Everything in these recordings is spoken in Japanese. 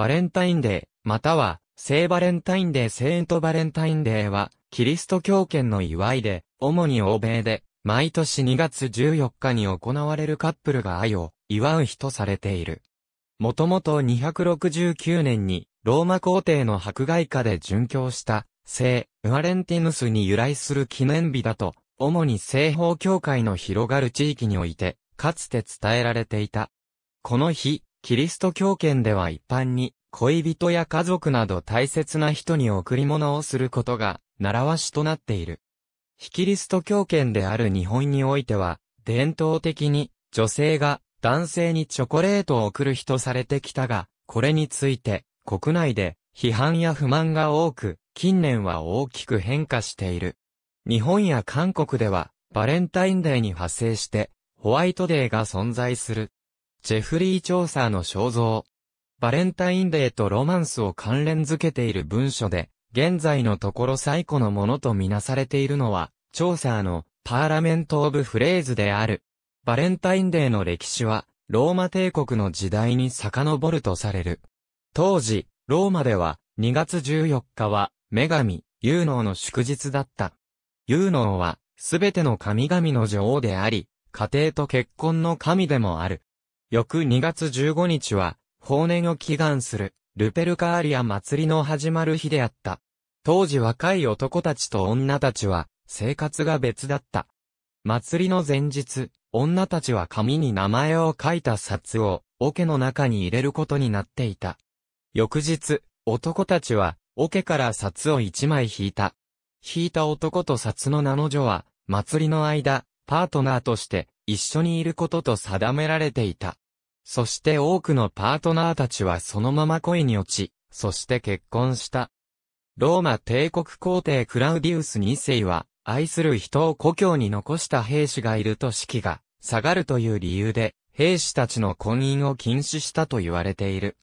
バレンタインデー、または、聖バレンタインデーセイントバレンタインデーは、キリスト教圏の祝いで、主に欧米で、毎年2月14日に行われるカップルが愛を祝う日とされている。もともと269年に、ローマ皇帝の迫害下で殉教した、聖、バレンティヌスに由来する記念日だと、主に西方教会の広がる地域において、かつて伝えられていた。この日、キリスト教圏では一般に、恋人や家族など大切な人に贈り物をすることが、習わしとなっている。非キリスト教圏である日本においては、伝統的に、女性が男性にチョコレートを贈る日とされてきたが、これについて、国内で批判や不満が多く、近年は大きく変化している。日本や韓国では、バレンタインデーに派生して、ホワイトデーが存在する。ジェフリー・チョーサーの肖像。バレンタインデーとロマンスを関連づけている文書で、現在のところ最古のものとみなされているのは、チョーサーのパーラメント・オブ・フレーズである。バレンタインデーの歴史は、ローマ帝国の時代に遡るとされる。当時、ローマでは、2月14日は、女神、ユーノーの祝日だった。ユーノーは、すべての神々の女王であり、家庭と結婚の神でもある。翌2月15日は、法年を祈願する、ルペルカーリア祭りの始まる日であった。当時若い男たちと女たちは、生活が別だった。祭りの前日、女たちは紙に名前を書いた札を、桶の中に入れることになっていた。翌日、男たちは、桶から札を一枚引いた。引いた男と札の名の女は、祭りの間、パートナーとして、一緒にいることと定められていた。そして多くのパートナーたちはそのまま恋に落ち、そして結婚した。ローマ帝国皇帝クラウディウス2世は、愛する人を故郷に残した兵士がいると士気が下がるという理由で、兵士たちの婚姻を禁止したと言われている。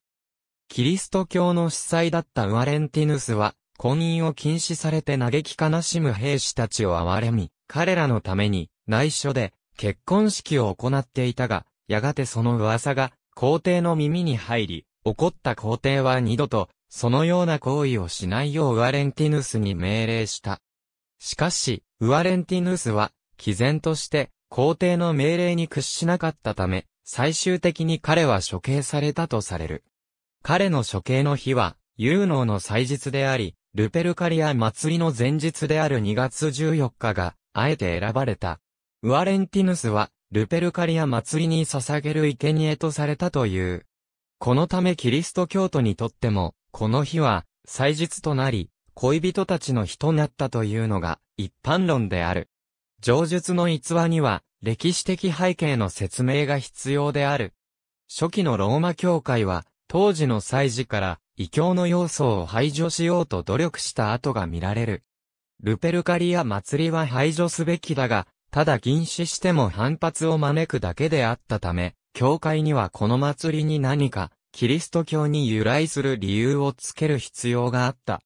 キリスト教の司祭だったアレンティヌスは、婚姻を禁止されて嘆き悲しむ兵士たちを憐れみ、彼らのために、内緒で、結婚式を行っていたが、やがてその噂が皇帝の耳に入り、怒った皇帝は二度と、そのような行為をしないようウアレンティヌスに命令した。しかし、ウアレンティヌスは、毅然として、皇帝の命令に屈しなかったため、最終的に彼は処刑されたとされる。彼の処刑の日は、有能の祭日であり、ルペルカリア祭りの前日である2月14日が、あえて選ばれた。ウアレンティヌスは、ルペルカリア祭りに捧げる生贄とされたという。このためキリスト教徒にとっても、この日は、祭日となり、恋人たちの日となったというのが、一般論である。上述の逸話には、歴史的背景の説明が必要である。初期のローマ教会は、当時の祭事から、異教の要素を排除しようと努力した跡が見られる。ルペルカリア祭りは排除すべきだが、ただ禁止しても反発を招くだけであったため、教会にはこの祭りに何か、キリスト教に由来する理由をつける必要があった。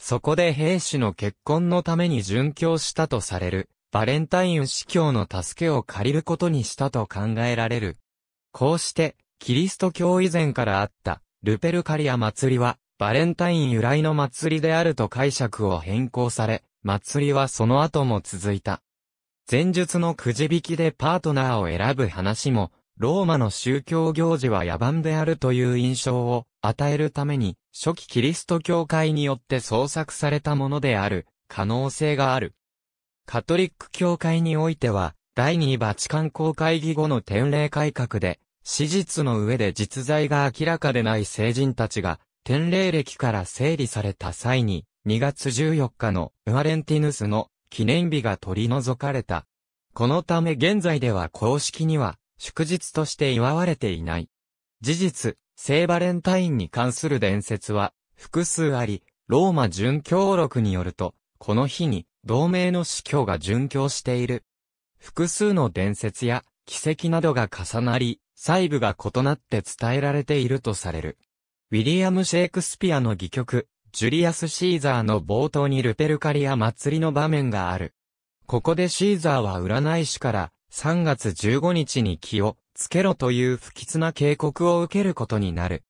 そこで兵士の結婚のために殉教したとされる、バレンタイン司教の助けを借りることにしたと考えられる。こうして、キリスト教以前からあった、ルペルカリア祭りは、バレンタイン由来の祭りであると解釈を変更され、祭りはその後も続いた。前述のくじ引きでパートナーを選ぶ話も、ローマの宗教行事は野蛮であるという印象を与えるために、初期キリスト教会によって創作されたものである可能性がある。カトリック教会においては、第二バチカン公会議後の典礼改革で、史実の上で実在が明らかでない聖人たちが、典礼歴から整理された際に、2月14日のウアレンティヌスの記念日が取り除かれた。このため現在では公式には祝日として祝われていない。事実、聖バレンタインに関する伝説は複数あり、ローマ殉教録によると、この日に同盟の司教が殉教している。複数の伝説や奇跡などが重なり、細部が異なって伝えられているとされる。ウィリアム・シェイクスピアの戯曲、ジュリアス・シーザーの冒頭にルペルカリア祭りの場面がある。ここでシーザーは占い師から3月15日に気をつけろという不吉な警告を受けることになる。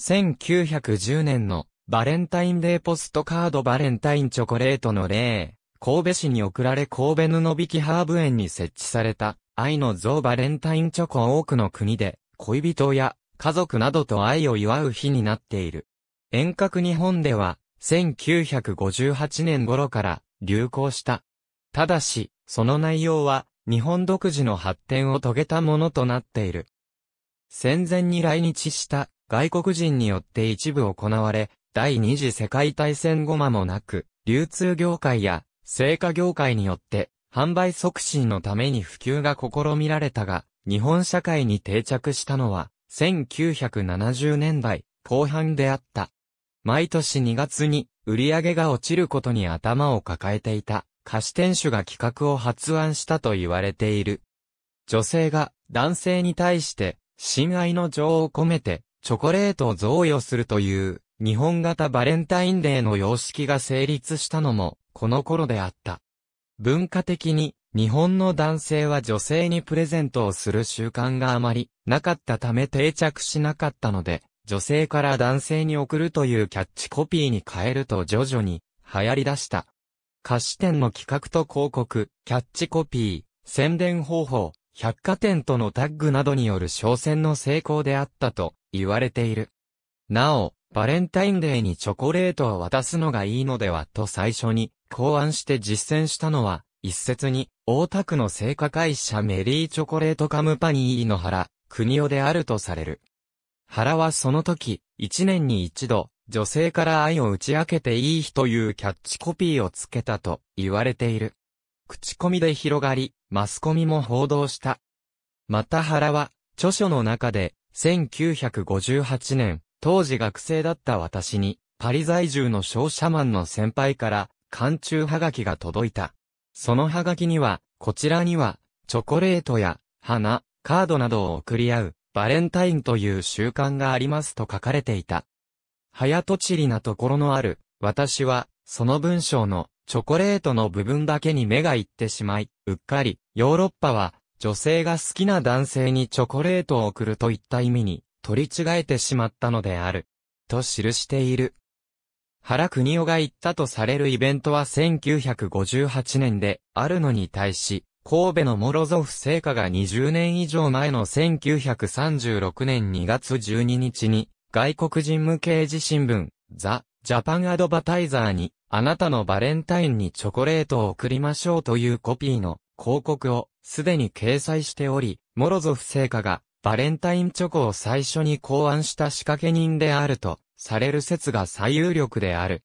1910年のバレンタインデーポストカードバレンタインチョコレートの例、神戸市に送られ神戸布引きハーブ園に設置された愛の像バレンタインチョコ多くの国で恋人や家族などと愛を祝う日になっている。遠隔日本では、1958年頃から流行した。ただし、その内容は、日本独自の発展を遂げたものとなっている。戦前に来日した外国人によって一部行われ、第二次世界大戦後間もなく、流通業界や成果業界によって販売促進のために普及が試みられたが、日本社会に定着したのは1970年代後半であった。毎年2月に売り上げが落ちることに頭を抱えていた菓子店主が企画を発案したと言われている。女性が男性に対して親愛の情を込めてチョコレートを贈与するという日本型バレンタインデーの様式が成立したのもこの頃であった。文化的に日本の男性は女性にプレゼントをする習慣があまりなかったため定着しなかったので、女性から男性に送るというキャッチコピーに変えると徐々に流行り出した。菓子店の企画と広告、キャッチコピー、宣伝方法、百貨店とのタッグなどによる商戦の成功であったと言われている。なお、バレンタインデーにチョコレートを渡すのがいいのではと最初に考案して実践したのは、一説に大田区の製菓会社メリーチョコレートカムパニーの原、国夫であるとされる。原はその時、一年に一度、女性から愛を打ち明けていい日というキャッチコピーをつけたと言われている。口コミで広がり、マスコミも報道した。また原は、著書の中で、1958年、当時学生だった私に、パリ在住の商社マンの先輩から、寒中はがきが届いた。そのはがきには、こちらには、チョコレートや、花、カードなどを送り合う、バレンタインという習慣がありますと書かれていた。早とちりなところのある、私は、その文章の、チョコレートの部分だけに目がいってしまい、うっかり、ヨーロッパは、女性が好きな男性にチョコレートを送るといった意味に、取り違えてしまったのである。と記している。原国夫が行ったとされるイベントは1958年で、あるのに対し、神戸のモロゾフ製菓が20年以上前の1936年2月12日に、外国人向け自字新聞、ザ・ジャパンアドバタイザーに、あなたのバレンタインにチョコレートを送りましょうというコピーの広告をすでに掲載しており、モロゾフ製菓がバレンタインチョコを最初に考案した仕掛け人であるとされる説が最有力である。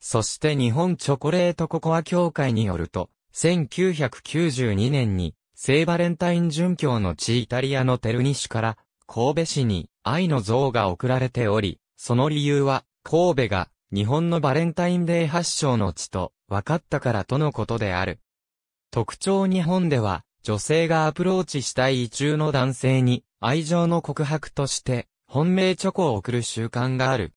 そして日本チョコレートココア協会によると、1992年に、聖バレンタイン殉教の地イタリアのテルニ市から、神戸市に愛の像が贈られており、その理由は、神戸が日本のバレンタインデー発祥の地と分かったからとのことである。特徴日本では、女性がアプローチしたい異中の男性に愛情の告白として、本命チョコを贈る習慣がある。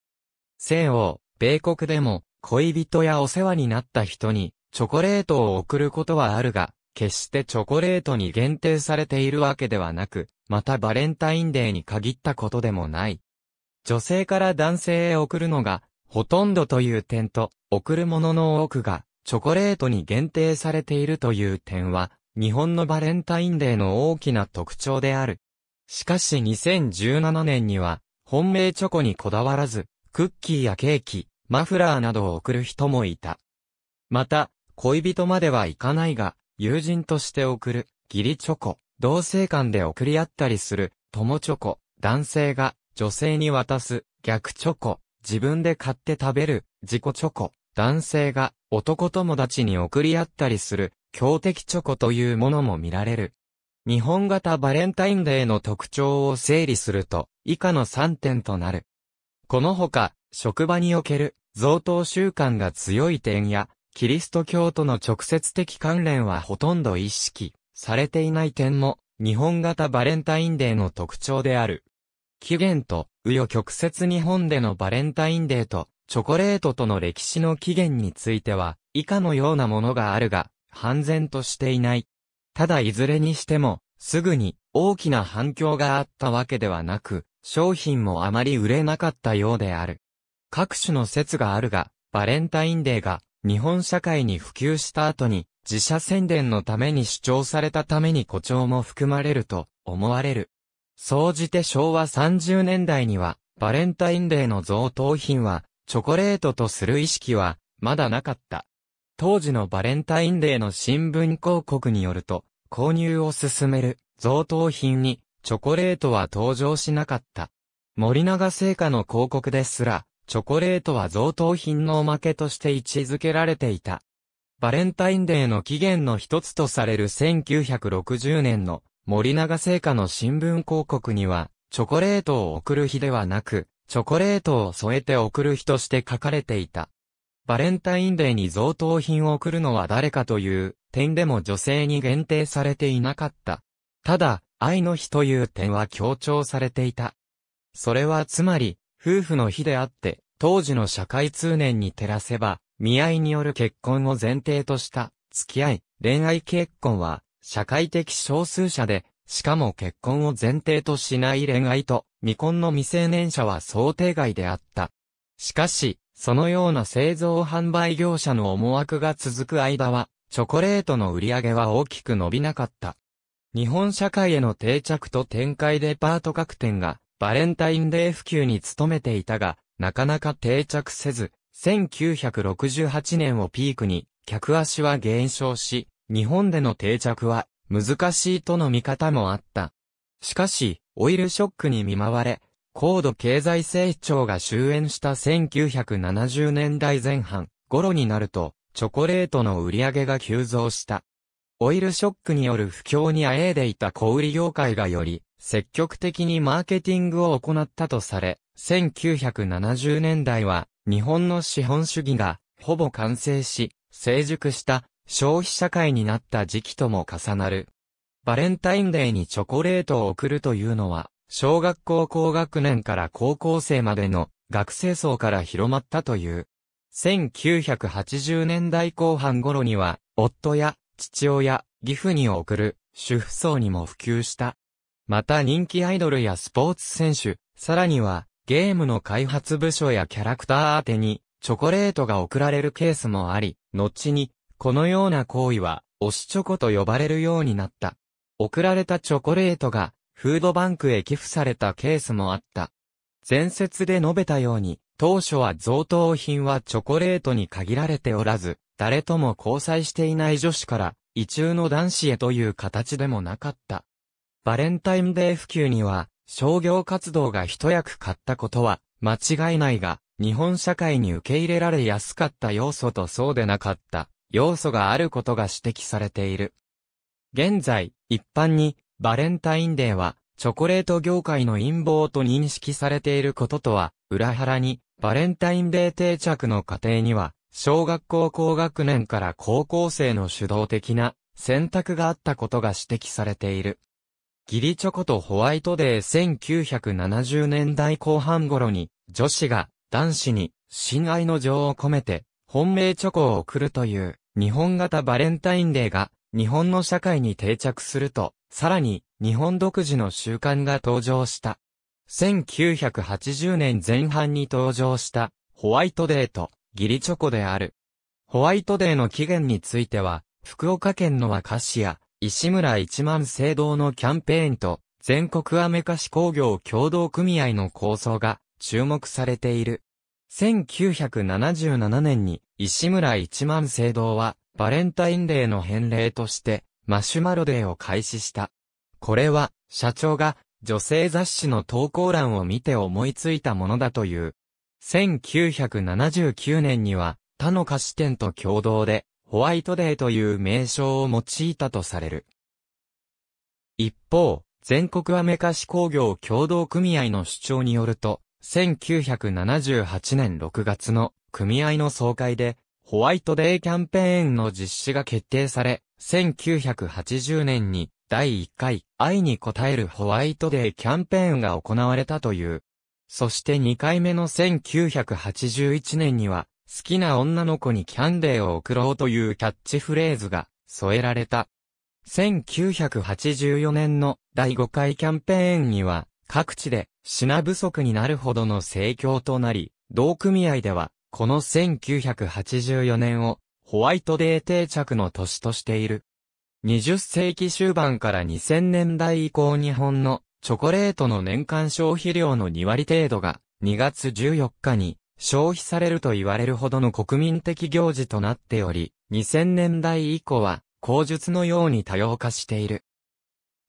西欧、米国でも、恋人やお世話になった人に、チョコレートを送ることはあるが、決してチョコレートに限定されているわけではなく、またバレンタインデーに限ったことでもない。女性から男性へ送るのが、ほとんどという点と、贈るものの多くが、チョコレートに限定されているという点は、日本のバレンタインデーの大きな特徴である。しかし2017年には、本命チョコにこだわらず、クッキーやケーキ、マフラーなどを贈る人もいた。また、恋人まではいかないが、友人として送る、義理チョコ、同性間で送り合ったりする、友チョコ、男性が女性に渡す、逆チョコ、自分で買って食べる、自己チョコ、男性が男友達に送り合ったりする、強敵チョコというものも見られる。日本型バレンタインデーの特徴を整理すると、以下の3点となる。このほか、職場における、贈答習慣が強い点や、キリスト教との直接的関連はほとんど意識されていない点も、日本型バレンタインデーの特徴である。起源と、紆余曲折日本でのバレンタインデーと、チョコレートとの歴史の起源については、以下のようなものがあるが、半然としていない。ただいずれにしても、すぐに大きな反響があったわけではなく、商品もあまり売れなかったようである。各種の説があるが、バレンタインデーが日本社会に普及した後に、自社宣伝のために主張されたために誇張も含まれると思われる。総じて昭和30年代には、バレンタインデーの贈答品は、チョコレートとする意識は、まだなかった。当時のバレンタインデーの新聞広告によると、購入を進める贈答品に、チョコレートは登場しなかった。森永製菓の広告ですら、チョコレートは贈答品のおまけとして位置づけられていた。バレンタインデーの起源の一つとされる1960年の森永製菓の新聞広告には、チョコレートを贈る日ではなく、チョコレートを添えて贈る日として書かれていた。バレンタインデーに贈答品を贈るのは誰かという点でも女性に限定されていなかった。ただ、愛の日という点は強調されていた。それはつまり、夫婦の日であって、当時の社会通念に照らせば、見合いによる結婚を前提とした、付き合い、恋愛結婚は、社会的少数者で、しかも結婚を前提としない恋愛と、未婚の未成年者は想定外であった。しかし、そのような製造販売業者の思惑が続く間は、チョコレートの売り上げは大きく伸びなかった。日本社会への定着と展開デパート各店がバレンタインデー普及に努めていたが、なかなか定着せず、1968年をピークに、客足は減少し、日本での定着は難しいとの見方もあった。しかし、オイルショックに見舞われ、高度経済成長が終焉した1970年代前半頃になると、チョコレートの売り上げが急増した。オイルショックによる不況にあえいでいた小売業界がより、積極的にマーケティングを行ったとされ、1970年代は日本の資本主義がほぼ完成し、成熟した消費社会になった時期とも重なる。バレンタインデーにチョコレートを贈るというのは、小学校高学年から高校生までの学生層から広まったという。1980年代後半頃には、夫や父親、義父に贈る主婦層にも普及した。また人気アイドルやスポーツ選手、さらには、ゲームの開発部署やキャラクター宛てに、チョコレートが送られるケースもあり、後に、このような行為は、推しチョコと呼ばれるようになった。送られたチョコレートが、フードバンクへ寄付されたケースもあった。前説で述べたように、当初は贈答品はチョコレートに限られておらず、誰とも交際していない女子から、異中の男子へという形でもなかった。バレンタインデー普及には、商業活動が一役買ったことは、間違いないが、日本社会に受け入れられやすかった要素とそうでなかった要素があることが指摘されている。現在、一般に、バレンタインデーは、チョコレート業界の陰謀と認識されていることとは、裏腹に、バレンタインデー定着の過程には、小学校高学年から高校生の主導的な選択があったことが指摘されている。ギリチョコとホワイトデー1970年代後半頃に、女子が男子に親愛の情を込めて、本命チョコを贈るという、日本型バレンタインデーが、日本の社会に定着すると、さらに、日本独自の習慣が登場した。1980年前半に登場した、ホワイトデーと、ギリチョコである。ホワイトデーの起源については、福岡県の和菓子や、石村一万制堂のキャンペーンと、全国アメカシ工業協同組合の構想が注目されている。1977年に石村一万制堂はバレンタインデーの返礼としてマシュマロデーを開始した。これは社長が女性雑誌の投稿欄を見て思いついたものだという。1979年には他の菓子店と共同でホワイトデーという名称を用いたとされる。一方、全国アメカシ工業協同組合の主張によると、1978年6月の組合の総会で、ホワイトデーキャンペーンの実施が決定され、1980年に第1回愛に応えるホワイトデーキャンペーンが行われたという。そして2回目の1981年には好きな女の子にキャンデーを贈ろうというキャッチフレーズが添えられた。1984年の第5回キャンペーンには、各地で品不足になるほどの盛況となり、同組合では、この1984年をホワイトデー定着の年としている。20世紀終盤から2000年代以降日本のチョコレートの年間消費量の2割程度が2月14日に消費されると言われるほどの国民的行事となっており、2000年代以降は、口述のように多様化している。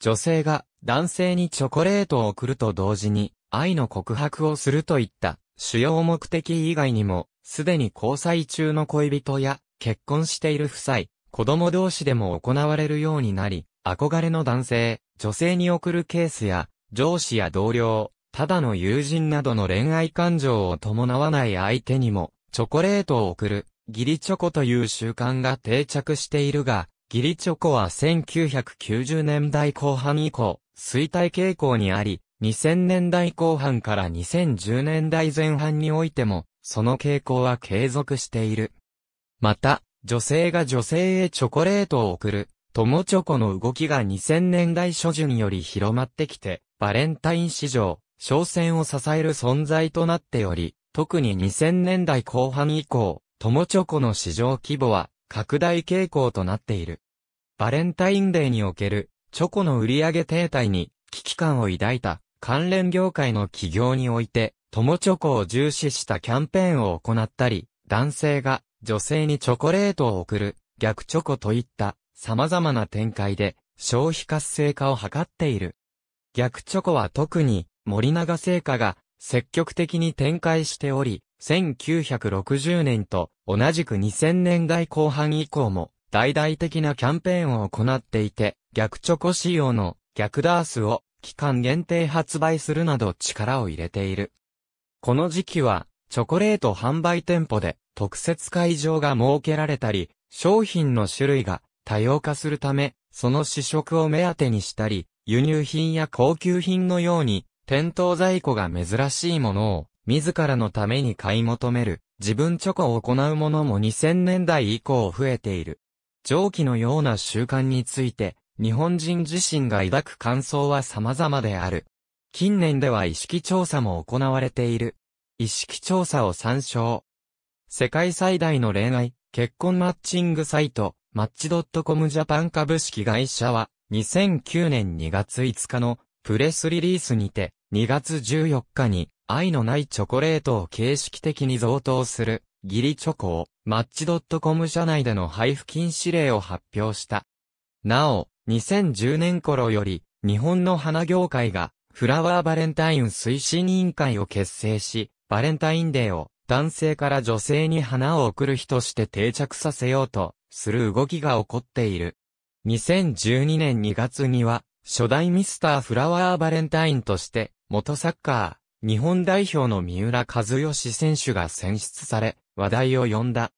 女性が男性にチョコレートを送ると同時に、愛の告白をするといった主要目的以外にも、すでに交際中の恋人や結婚している夫妻、子供同士でも行われるようになり、憧れの男性、女性に送るケースや、上司や同僚、ただの友人などの恋愛感情を伴わない相手にも、チョコレートを送る、ギリチョコという習慣が定着しているが、ギリチョコは1990年代後半以降、衰退傾向にあり、2000年代後半から2010年代前半においても、その傾向は継続している。また、女性が女性へチョコレートを送る、友チョコの動きが2000年代初旬より広まってきて、バレンタイン市場、商船を支える存在となっており、特に2000年代後半以降、友チョコの市場規模は拡大傾向となっている。バレンタインデーにおけるチョコの売上停滞に危機感を抱いた関連業界の企業において、友チョコを重視したキャンペーンを行ったり、男性が女性にチョコレートを送る逆チョコといった様々な展開で消費活性化を図っている。逆チョコは特に森永製菓が積極的に展開しており、1960年と同じく2000年代後半以降も大々的なキャンペーンを行っていて、逆チョコ仕様の逆ダースを期間限定発売するなど力を入れている。この時期はチョコレート販売店舗で特設会場が設けられたり、商品の種類が多様化するため、その試食を目当てにしたり、輸入品や高級品のように店頭在庫が珍しいものを、自らのために買い求める、自分チョコを行うものも2000年代以降増えている。上記のような習慣について、日本人自身が抱く感想は様々である。近年では意識調査も行われている。意識調査を参照。世界最大の恋愛、結婚マッチングサイト、マッチ .com ジャパン株式会社は、2009年2月5日のプレスリリースにて、2月14日に愛のないチョコレートを形式的に贈答するギリチョコをマッチドットコム社内での配布禁止令を発表した。なお、2010年頃より日本の花業界がフラワーバレンタイン推進委員会を結成し、バレンタインデーを男性から女性に花を贈る日として定着させようとする動きが起こっている。2012年2月には初代ミスターフラワーバレンタインとして元サッカー、日本代表の三浦和義選手が選出され、話題を呼んだ。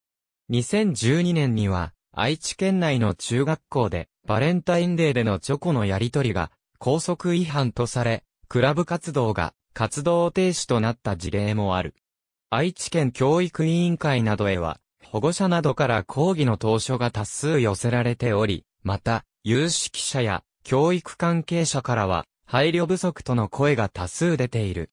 2012年には、愛知県内の中学校で、バレンタインデーでのチョコのやり取りが、高速違反とされ、クラブ活動が、活動停止となった事例もある。愛知県教育委員会などへは、保護者などから抗議の投書が多数寄せられており、また、有識者や教育関係者からは、配慮不足との声が多数出ている。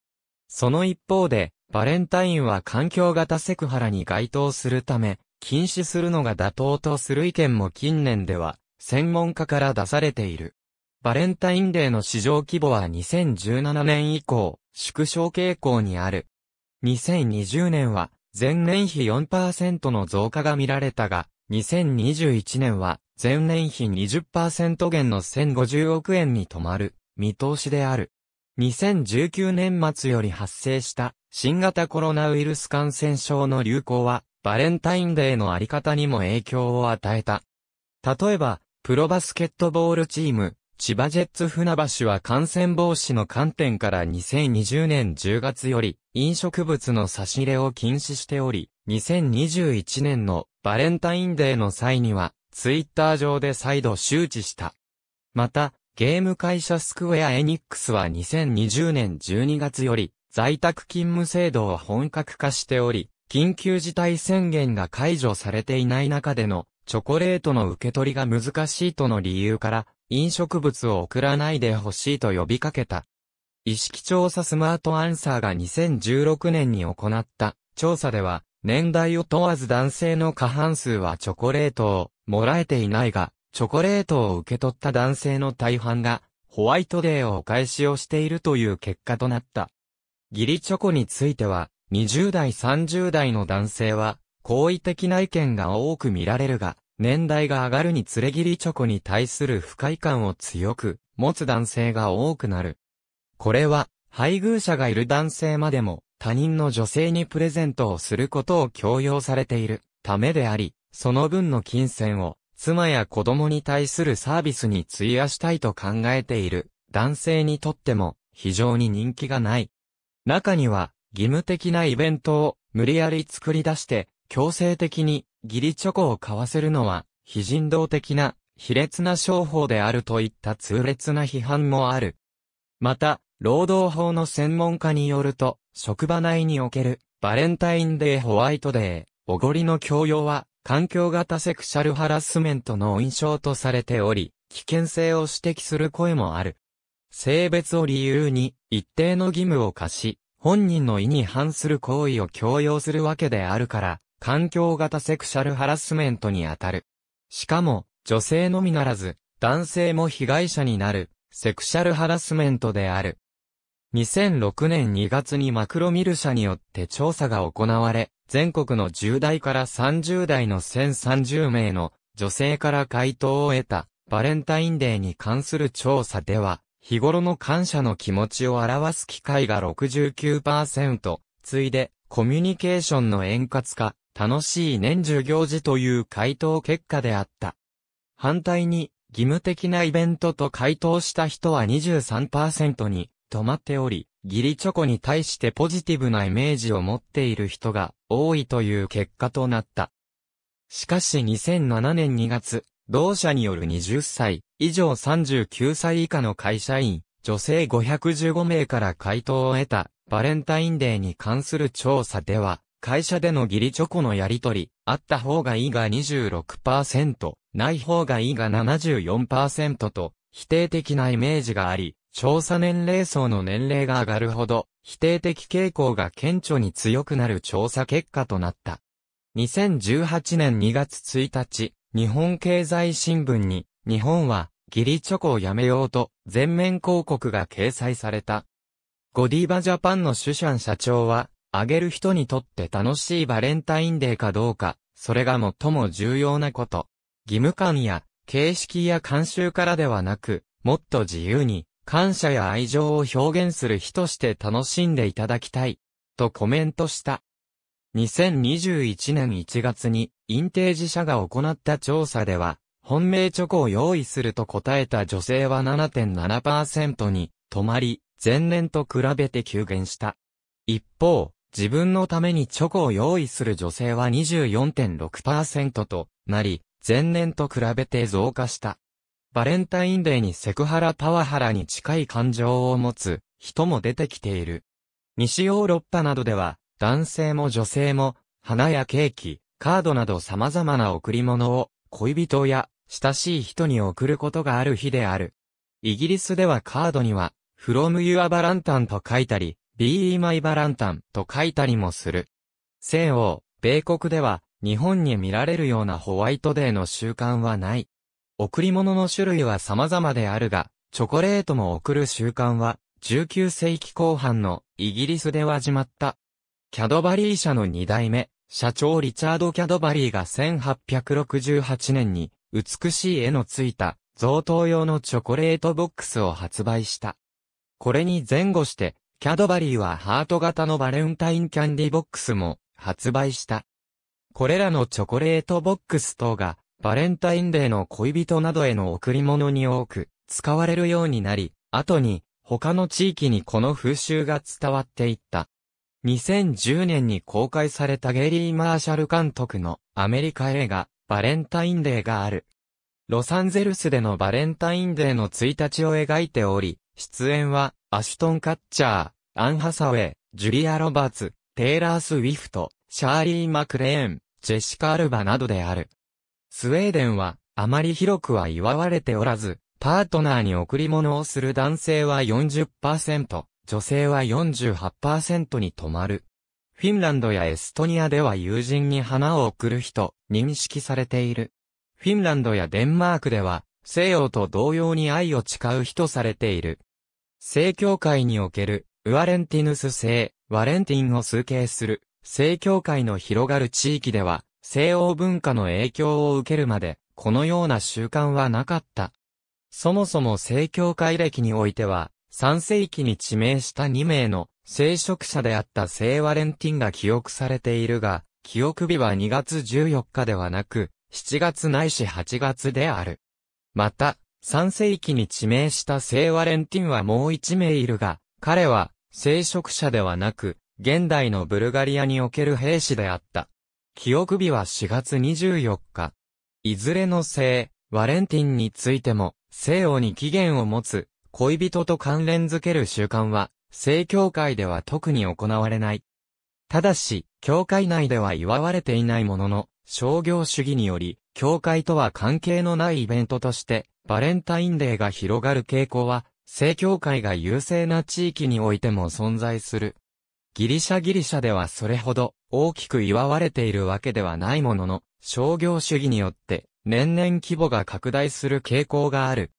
その一方で、バレンタインは環境型セクハラに該当するため、禁止するのが妥当とする意見も近年では、専門家から出されている。バレンタインデーの市場規模は2017年以降、縮小傾向にある。2020年は、前年比4%の増加が見られたが、2021年は、前年比20%減の1050億円に止まる。見通しである。2019年末より発生した新型コロナウイルス感染症の流行はバレンタインデーのあり方にも影響を与えた。例えば、プロバスケットボールチーム、千葉ジェッツ船橋は感染防止の観点から2020年10月より飲食物の差し入れを禁止しており、2021年のバレンタインデーの際には、ツイッター上で再度周知した。また、ゲーム会社スクウェアエニックスは2020年12月より在宅勤務制度を本格化しており、緊急事態宣言が解除されていない中でのチョコレートの受け取りが難しいとの理由から飲食物を送らないでほしいと呼びかけた。意識調査スマートアンサーが2016年に行った調査では年代を問わず男性の過半数はチョコレートをもらえていないがチョコレートを受け取った男性の大半が、ホワイトデーをお返しをしているという結果となった。義理チョコについては、20代30代の男性は、好意的な意見が多く見られるが、年代が上がるにつれギリチョコに対する不快感を強く持つ男性が多くなる。これは、配偶者がいる男性までも、他人の女性にプレゼントをすることを強要されているためであり、その分の金銭を妻や子供に対するサービスに費やしたいと考えている男性にとっても非常に人気がない。中には義務的なイベントを無理やり作り出して強制的に義理チョコを買わせるのは非人道的な卑劣な商法であるといった痛烈な批判もある。また、労働法の専門家によると、職場内におけるバレンタインデーホワイトデー、おごりの強要は環境型セクシャルハラスメントの印象とされており、危険性を指摘する声もある。性別を理由に一定の義務を課し、本人の意に反する行為を強要するわけであるから、環境型セクシャルハラスメントにあたる。しかも、女性のみならず、男性も被害者になる、セクシャルハラスメントである。2006年2月にマクロミル社によって調査が行われ、全国の10代から30代の1030名の女性から回答を得たバレンタインデーに関する調査では、日頃の感謝の気持ちを表す機会が69%、ついでコミュニケーションの円滑化、楽しい年中行事という回答結果であった。反対に、義務的なイベントと回答した人は23%に止まっており、義理チョコに対してポジティブなイメージを持っている人が多いという結果となった。しかし2007年2月、同社による20歳以上39歳以下の会社員、女性515名から回答を得たバレンタインデーに関する調査では、会社での義理チョコのやり取り、あった方がいいが26%、ない方がいいが74%と、否定的なイメージがあり、調査年齢層の年齢が上がるほど、否定的傾向が顕著に強くなる調査結果となった。2018年2月1日、日本経済新聞に、日本は、ギリチョコをやめようと、全面広告が掲載された。ゴディバジャパンのシュシャン社長は、あげる人にとって楽しいバレンタインデーかどうか、それが最も重要なこと。義務感や、形式や慣習からではなく、もっと自由に、感謝や愛情を表現する日として楽しんでいただきたい、とコメントした。2021年1月に、インテージ社が行った調査では、本命チョコを用意すると答えた女性は7.7%に、止まり、前年と比べて急減した。一方、自分のためにチョコを用意する女性は24.6%となり、前年と比べて増加した。バレンタインデーにセクハラパワハラに近い感情を持つ人も出てきている。西ヨーロッパなどでは、男性も女性も、花やケーキ、カードなど様々な贈り物を恋人や親しい人に贈ることがある日である。イギリスではカードには、from your Valentine と書いたり、be my Valentine と書いたりもする。西欧、米国では、日本に見られるようなホワイトデーの習慣はない。贈り物の種類は様々であるが、チョコレートも贈る習慣は、19世紀後半のイギリスでは始まった。キャドバリー社の2代目、社長リチャード・キャドバリーが1868年に、美しい絵のついた贈答用のチョコレートボックスを発売した。これに前後して、キャドバリーはハート型のバレンタインキャンディボックスも発売した。これらのチョコレートボックス等がバレンタインデーの恋人などへの贈り物に多く使われるようになり、後に他の地域にこの風習が伝わっていった。2010年に公開されたゲリー・マーシャル監督のアメリカ映画バレンタインデーがある。ロサンゼルスでのバレンタインデーの1日を描いており、出演はアシュトン・カッチャー、アン・ハサウェイ、ジュリア・ロバーツ、テイラー・スウィフト、シャーリー・マクレーン、ジェシカ・アルバなどである。スウェーデンはあまり広くは祝われておらず、パートナーに贈り物をする男性は40%、女性は48%に止まる。フィンランドやエストニアでは友人に花を贈る人、認識されている。フィンランドやデンマークでは、西洋と同様に愛を誓う人されている。正教会における、ウアレンティヌス聖、ワレンティンを崇敬する、正教会の広がる地域では、西欧文化の影響を受けるまで、このような習慣はなかった。そもそも正教会歴においては、3世紀に致命した2名の聖職者であった聖ワレンティンが記憶されているが、記憶日は2月14日ではなく、7月ないし8月である。また、3世紀に致命した聖ワレンティンはもう1名いるが、彼は聖職者ではなく、現代のブルガリアにおける兵士であった。記憶日は4月24日。いずれの聖、バレンティンについても、西欧に起源を持つ、恋人と関連づける習慣は、聖教会では特に行われない。ただし、教会内では祝われていないものの、商業主義により、教会とは関係のないイベントとして、バレンタインデーが広がる傾向は、聖教会が優勢な地域においても存在する。ギリシャギリシャではそれほど大きく祝われているわけではないものの、商業主義によって年々規模が拡大する傾向がある。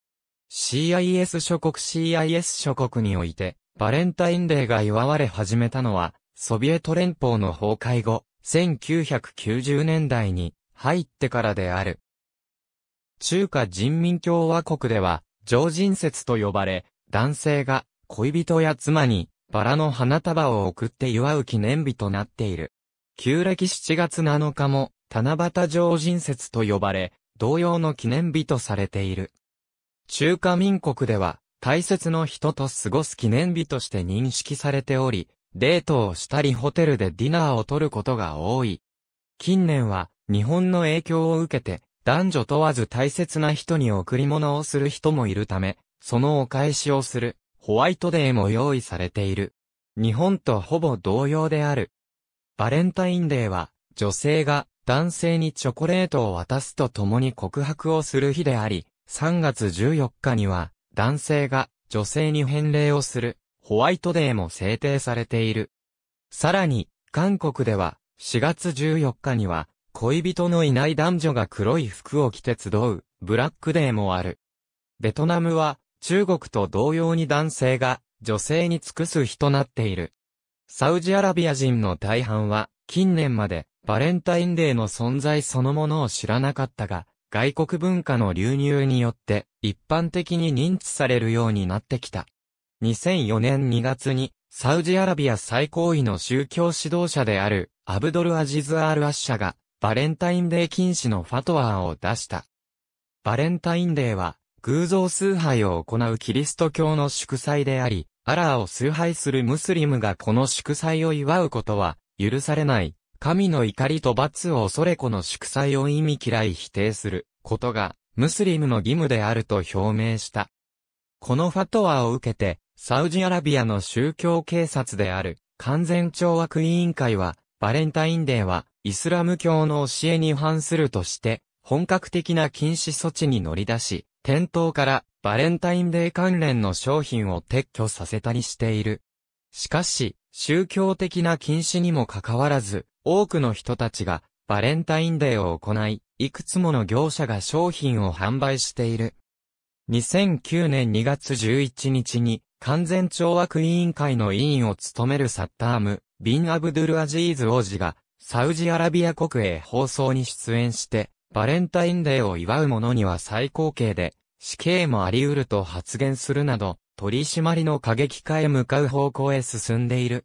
CIS 諸国 CIS 諸国において、バレンタインデーが祝われ始めたのは、ソビエト連邦の崩壊後、1990年代に入ってからである。中華人民共和国では、常人説と呼ばれ、男性が恋人や妻にバラの花束を贈って祝う記念日となっている。旧暦7月7日も、七夕上人節と呼ばれ、同様の記念日とされている。中華民国では、大切の人と過ごす記念日として認識されており、デートをしたりホテルでディナーを取ることが多い。近年は、日本の影響を受けて、男女問わず大切な人に贈り物をする人もいるため、そのお返しをするホワイトデーも用意されている。日本とほぼ同様である。バレンタインデーは、女性が男性にチョコレートを渡すとともに告白をする日であり、3月14日には、男性が女性に返礼をする、ホワイトデーも制定されている。さらに、韓国では、4月14日には、恋人のいない男女が黒い服を着て集う、ブラックデーもある。ベトナムは、中国と同様に男性が女性に尽くす日となっている。サウジアラビア人の大半は近年までバレンタインデーの存在そのものを知らなかったが、外国文化の流入によって一般的に認知されるようになってきた。2004年2月にサウジアラビア最高位の宗教指導者であるアブドルアジズ・アール・アッシャがバレンタインデー禁止のファトワーを出した。バレンタインデーは偶像崇拝を行うキリスト教の祝祭であり、アラーを崇拝するムスリムがこの祝祭を祝うことは、許されない、神の怒りと罰を恐れこの祝祭を意味嫌い否定することが、ムスリムの義務であると表明した。このファトアを受けて、サウジアラビアの宗教警察である、完全懲悪委員会は、バレンタインデーは、イスラム教の教えに違反するとして、本格的な禁止措置に乗り出し、店頭からバレンタインデー関連の商品を撤去させたりしている。しかし、宗教的な禁止にもかかわらず、多くの人たちがバレンタインデーを行い、いくつもの業者が商品を販売している。2009年2月11日に完全懲悪委員会の委員を務めるサッターム、ビン・アブドゥル・アジーズ王子がサウジアラビア国営放送に出演して、バレンタインデーを祝う者には最高刑で、死刑もあり得ると発言するなど、取り締まりの過激化へ向かう方向へ進んでいる。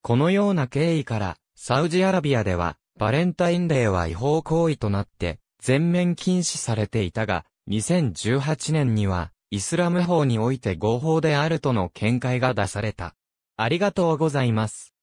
このような経緯から、サウジアラビアでは、バレンタインデーは違法行為となって、全面禁止されていたが、2018年には、イスラム法において合法であるとの見解が出された。ありがとうございます。